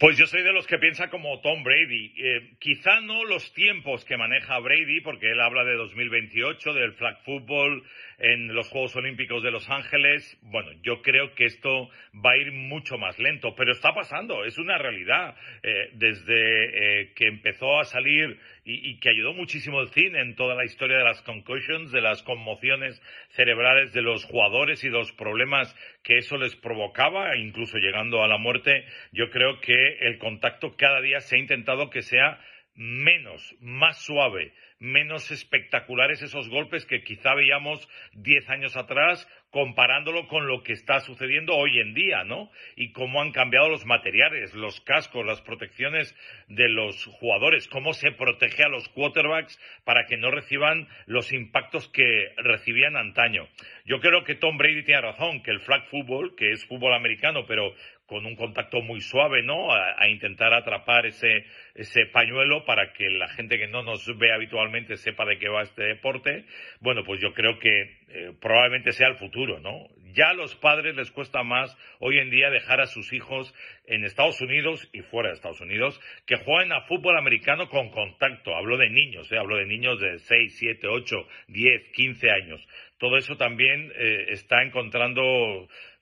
Pues yo soy de los que piensa como Tom Brady. Eh, quizá no los tiempos que maneja Brady, porque él habla de 2028, del flag football en los Juegos Olímpicos de Los Ángeles. Bueno, yo creo que esto va a ir mucho más lento, pero está pasando, es una realidad. Eh, desde eh, que empezó a salir y, que ayudó muchísimo el cine en toda la historia de las concussions, de las conmociones cerebrales de los jugadores y los problemas que eso les provocaba, incluso llegando a la muerte, yo creo que el contacto cada día se ha intentado que sea menos, más suave, menos espectaculares esos golpes que quizá veíamos 10 años atrás comparándolo con lo que está sucediendo hoy en día, ¿no? Y cómo han cambiado los materiales, los cascos, las protecciones de los jugadores, cómo se protege a los quarterbacks para que no reciban los impactos que recibían antaño. Yo creo que Tom Brady tiene razón, que el flag football, que es fútbol americano, pero con un contacto muy suave, ¿no? A, intentar atrapar ese, ese pañuelo para que la gente que no nos ve habitualmente sepa de qué va este deporte, bueno, pues yo creo que eh, probablemente sea el futuro, ¿no? Ya a los padres les cuesta más hoy en día dejar a sus hijos en Estados Unidos y fuera de Estados Unidos que jueguen a fútbol americano con contacto. Hablo de niños, ¿eh? hablo de niños de 6, 7, 8, 10, 15 años. Todo eso también eh, está encontrando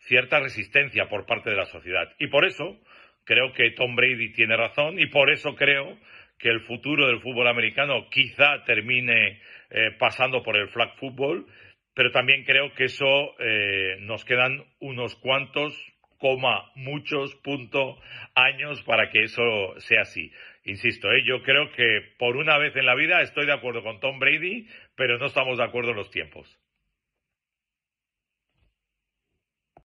cierta resistencia por parte de la sociedad. Y por eso creo que Tom Brady tiene razón y por eso creo que el futuro del fútbol americano quizá termine eh, pasando por el flag football, pero también creo que eso eh, nos quedan unos cuantos, coma, muchos, punto, años para que eso sea así. Insisto, eh, yo creo que por una vez en la vida estoy de acuerdo con Tom Brady, pero no estamos de acuerdo en los tiempos.